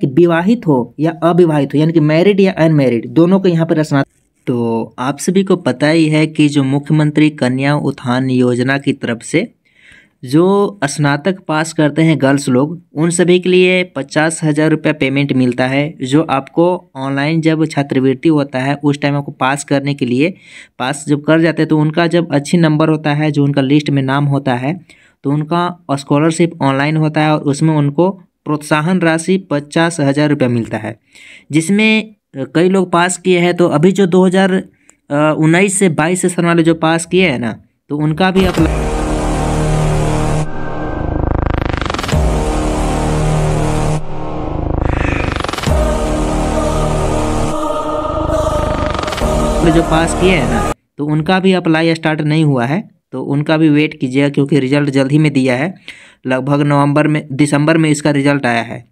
कि विवाहित हो या अविवाहित हो यानी कि मैरिड या अनमैरिड दोनों को यहाँ पर रचना तो आप सभी को पता ही है कि जो मुख्यमंत्री कन्या उत्थान योजना की तरफ से जो स्नातक पास करते हैं गर्ल्स लोग उन सभी के लिए पचास हज़ार रुपया पेमेंट मिलता है जो आपको ऑनलाइन जब छात्रवृत्ति होता है उस टाइम आपको पास करने के लिए पास जब कर जाते हैं तो उनका जब अच्छी नंबर होता है जो उनका लिस्ट में नाम होता है तो उनका स्कॉलरशिप ऑनलाइन होता है और उसमें उनको प्रोत्साहन राशि पचास हज़ार रुपया मिलता है जिसमें कई लोग पास किए हैं तो अभी जो दो हज़ार उन्नीस से बाईस सेशन वाले जो पास किए हैं ना तो उनका भी अप्लाई जो पास किए हैं ना तो उनका भी अप्लाई स्टार्ट नहीं हुआ है तो उनका भी वेट कीजिएगा क्योंकि रिजल्ट जल्द ही में दिया है लगभग नवंबर में दिसंबर में इसका रिजल्ट आया है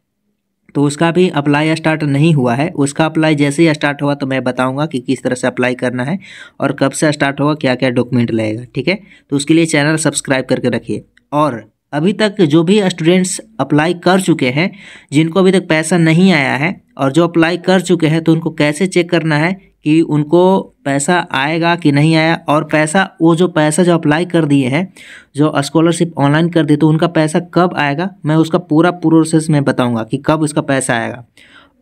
तो उसका भी अप्लाई स्टार्ट नहीं हुआ है उसका अप्लाई जैसे ही स्टार्ट हुआ तो मैं बताऊंगा कि किस तरह से अप्लाई करना है और कब से स्टार्ट होगा क्या क्या डॉक्यूमेंट लगेगा ठीक है तो उसके लिए चैनल सब्सक्राइब करके रखिए और अभी तक जो भी स्टूडेंट्स अप्लाई कर चुके हैं जिनको अभी तक पैसा नहीं आया है और जो अप्लाई कर चुके हैं तो उनको कैसे चेक करना है कि उनको पैसा आएगा कि नहीं आया और पैसा वो जो पैसा जो अप्लाई कर दिए हैं जो स्कॉलरशिप ऑनलाइन कर दिए तो उनका पैसा कब आएगा मैं उसका पूरा प्रोसेस में बताऊंगा कि कब उसका पैसा आएगा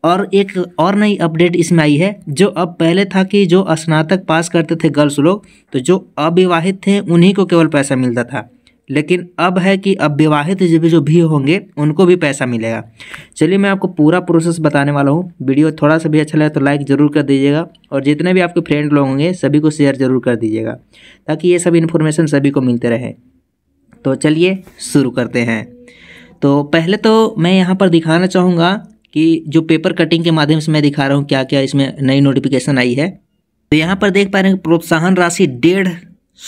और एक और नई अपडेट इसमें आई है जो अब पहले था कि जो स्नातक पास करते थे गर्ल्स लोग तो जो अविवाहित थे उन्हीं को केवल पैसा मिलता था लेकिन अब है कि अब विवाहित जो, जो भी होंगे उनको भी पैसा मिलेगा चलिए मैं आपको पूरा प्रोसेस बताने वाला हूँ वीडियो थोड़ा सा भी अच्छा लगे तो लाइक ज़रूर कर दीजिएगा और जितने भी आपके फ्रेंड लोग होंगे सभी को शेयर ज़रूर कर दीजिएगा ताकि ये सब इन्फॉर्मेशन सभी को मिलते रहे तो चलिए शुरू करते हैं तो पहले तो मैं यहाँ पर दिखाना चाहूँगा कि जो पेपर कटिंग के माध्यम से मैं दिखा रहा हूँ क्या क्या इसमें नई नोटिफिकेशन आई है तो यहाँ पर देख पा रहे हैं प्रोत्साहन राशि डेढ़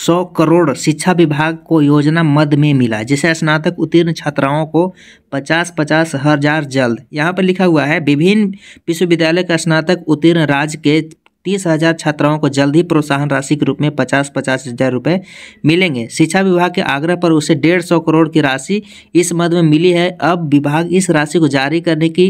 सौ करोड़ शिक्षा विभाग को योजना मद में मिला जिसे स्नातक उत्तीर्ण छात्राओं को पचास पचास हजार जल्द यहाँ पर लिखा हुआ है विभिन्न विश्वविद्यालय के स्नातक उत्तीर्ण राज्य के तीस हजार छात्राओं को जल्द ही प्रोत्साहन राशि के रूप में पचास पचास हजार रुपये मिलेंगे शिक्षा विभाग के आग्रह पर उसे डेढ़ सौ करोड़ की राशि इस मद में मिली है अब विभाग इस राशि को जारी करने की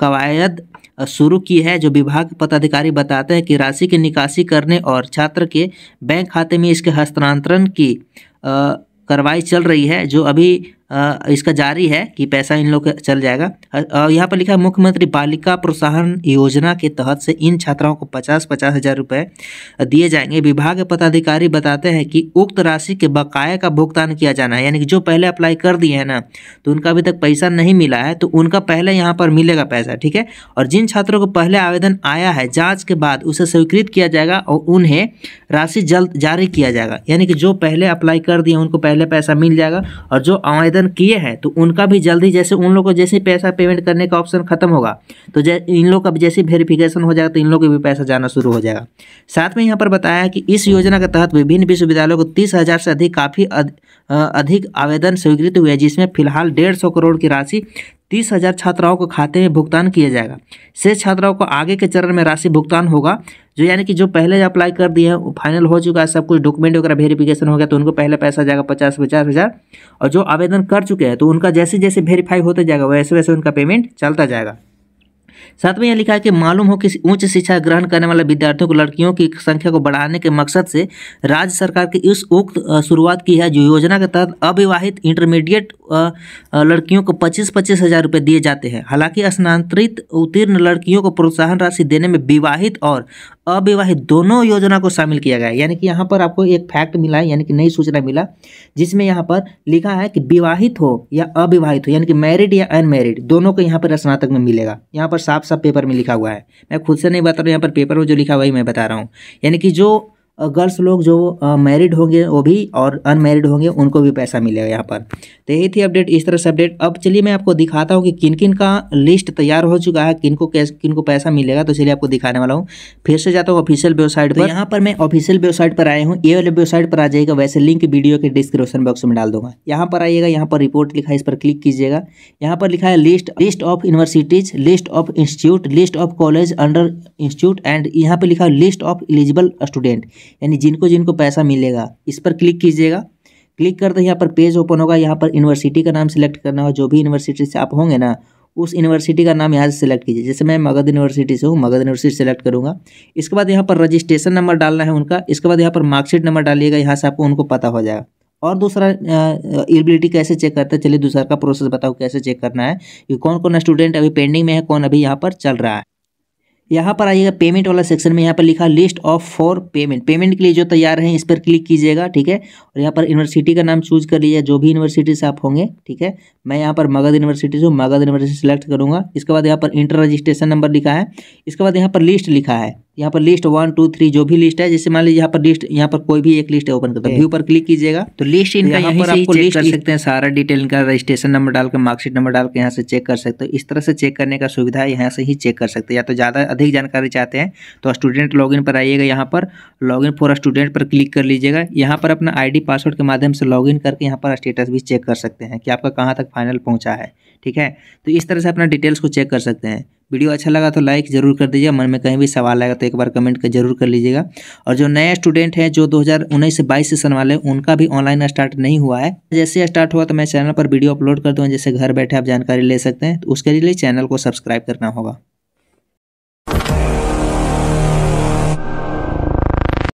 कवायद शुरू की है जो विभाग पदाधिकारी बताते हैं कि राशि की निकासी करने और छात्र के बैंक खाते में इसके हस्तांतरण की कार्रवाई चल रही है जो अभी इसका जारी है कि पैसा इन लोग चल जाएगा यहाँ पर लिखा है मुख्यमंत्री बालिका प्रोत्साहन योजना के तहत से इन छात्राओं को पचास पचास हज़ार रुपये दिए जाएंगे विभाग के पदाधिकारी बताते हैं कि उक्त राशि के बकाया का भुगतान किया जाना है यानी कि जो पहले अप्लाई कर दिए हैं ना तो उनका अभी तक पैसा नहीं मिला है तो उनका पहले यहाँ पर मिलेगा पैसा ठीक है और जिन छात्रों को पहले आवेदन आया है जाँच के बाद उसे स्वीकृत किया जाएगा और उन्हें राशि जल्द जारी किया जाएगा यानी कि जो पहले अप्लाई कर दिए उनको पहले पैसा मिल जाएगा और जो आवेदन आवेदन किए हैं तो उनका भी जल्दी जैसे उन लोगों को जैसे पैसा पेमेंट करने का ऑप्शन खत्म होगा तो इन लोग का जैसे वेरिफिकेशन हो जाएगा तो इन लोग का भी पैसा जाना शुरू हो जाएगा साथ में यहाँ पर बताया कि इस योजना के तहत विभिन्न विश्वविद्यालयों को तीस से अधिक काफ़ी अधिक आवेदन स्वीकृत हुए जिसमें फिलहाल डेढ़ करोड़ की राशि तीस हजार छात्राओं को खाते में भुगतान किया जाएगा शेष छात्राओं को आगे के चरण में राशि भुगतान होगा जो यानी कि जो पहले अप्लाई कर दिए हैं फाइनल हो चुका है सब कुछ डॉक्यूमेंट वगैरह वेरिफिकेशन हो गया तो उनको पहले पैसा जाएगा पचास पचास हज़ार और जो आवेदन कर चुके हैं तो उनका जैसे जैसे वेरीफाई होता जाएगा वैसे वैसे उनका पेमेंट चलता जाएगा साथ में यह लिखा है कि मालूम हो कि उच्च शिक्षा ग्रहण करने वाले विद्यार्थियों को लड़कियों की संख्या को बढ़ाने के मकसद से राज्य सरकार की इस उक्त शुरुआत की है जो योजना के तहत अविवाहित इंटरमीडिएट लड़कियों को पच्चीस पच्चीस हज़ार रुपये दिए जाते हैं हालांकि स्थानांतरित उत्तीर्ण लड़कियों को प्रोत्साहन राशि देने में विवाहित और अविवाहित दोनों योजना को शामिल किया गया है यानी कि यहाँ पर आपको एक फैक्ट मिला है यानी कि नई सूचना मिला जिसमें यहाँ पर लिखा है कि विवाहित हो या अविवाहित हो यानी कि मैरिड या अनमेरिड दोनों को यहाँ पर स्नातक में मिलेगा यहाँ पर साफ सब पेपर में लिखा हुआ है मैं खुद से नहीं बता रहा हूँ यहाँ पर पेपर में जो लिखा हुआ है मैं बता रहा हूँ यानी कि जो गर्ल्स लोग जो मैरिड होंगे वो भी और अनमैरिड होंगे उनको भी पैसा मिलेगा यहाँ पर तो यही थी अपडेट इस तरह से अपडेट अब चलिए मैं आपको दिखाता हूँ कि किन किन का लिस्ट तैयार हो चुका है किनको कैसे किन को पैसा मिलेगा तो चलिए आपको दिखाने वाला हूँ फिर से जाता हूँ ऑफिशियल वेबसाइट पर तो यहाँ पर मैं ऑफिशियल वेबसाइट पर आया हूँ ये वाले वेबसाइट पर आ जाएगा वैसे लिंक वीडियो के डिस्क्रिप्शन बॉक्स में डाल दूंगा यहाँ पर आइएगा यहाँ पर रिपोर्ट लिखा है इस पर क्लिक कीजिएगा यहाँ पर लिखा है list list of universities list of institute list of college under institute and यहाँ पर लिखा है लिस्ट ऑफ एलिजिबल स्टूडेंट यानी जिनको जिनको पैसा मिलेगा इस पर क्लिक कीजिएगा क्लिक करते ही यहाँ पर पेज ओपन होगा यहाँ पर यूनिवर्सिटी का नाम सेलेक्ट करना हो जो भी यूनिवर्सिटी से आप होंगे ना उस यूनिवर्सिटी का नाम यहाँ से सेलेक्ट कीजिए जैसे मैं मगध यूनिवर्सिटी से हूँ मगध यूनिवर्सिटी सेलेक्ट करूँगा इसके बाद यहाँ पर रजिस्ट्रेशन नंबर डालना है उनका इसके बाद यहाँ पर मार्कशीट नंबर डालिएगा यहाँ से आपको उनको पता हो जाएगा और दूसरा एलिबिलिटी कैसे चेक करते हैं चलिए दूसरा का प्रोसेस बताओ कैसे चेक करना है कि कौन कौन स्टूडेंट अभी पेंडिंग में है कौन अभी यहाँ पर चल रहा है यहाँ पर आइएगा पेमेंट वाला सेक्शन में यहाँ पर लिखा list of for payment payment के लिए जो तैयार हैं इस पर क्लिक कीजिएगा ठीक है और यहाँ पर यूनिवर्सिटी का नाम चूज कर लीजिए जो भी यूनिवर्सिटी से आप होंगे ठीक है मैं यहाँ पर मगध यूनिवर्सिटी से मगध यूनिवर्सिटी सेलेक्ट करूँगा इसके बाद यहाँ पर इंटर रजिस्ट्रेशन नंबर लिखा है इसके बाद यहाँ पर लिस्ट लिखा है यहाँ पर लिस्ट वन टू थ्री जो भी लिस्ट है जैसे मान लीजिए यहाँ पर लिस्ट यहाँ पर कोई भी एक लिस्ट ओपन करता है व्यू पर क्लिक कीजिएगा तो लिस्ट इनका यहाँ पर आपको लिस्ट कर सकते हैं सारा डिटेल इनका रजिस्ट्रेशन नंबर डाल के मार्कशीट नंबर डाल के यहाँ से चेक कर सकते हो इस तरह से चेक करने का सुविधा यहाँ से ही चेक कर सकते हैं या तो ज़्यादा अधिक जानकारी चाहते हैं तो स्टूडेंट लॉगिन पर आइएगा यहाँ पर लॉगिन फॉर स्टूडेंट पर क्लिक कर लीजिएगा यहाँ पर अपना आईडी पासवर्ड के माध्यम से लॉगिन करके यहाँ पर स्टेटस भी चेक कर सकते हैं कि आपका कहाँ तक फाइनल पहुँचा है ठीक है तो इस तरह से अपना डिटेल्स को चेक कर सकते हैं वीडियो अच्छा लगा तो लाइक जरूर कर दीजिए मन में कहीं भी सवाल आएगा तो एक बार कमेंट कर जरूर कर लीजिएगा और जो नए स्टूडेंट हैं जो 2019 से 22 सेशन वाले उनका भी ऑनलाइन स्टार्ट नहीं हुआ है जैसे स्टार्ट हुआ तो मैं चैनल पर वीडियो अपलोड कर दूँ जैसे घर बैठे आप जानकारी ले सकते हैं तो उसके लिए चैनल को सब्सक्राइब करना होगा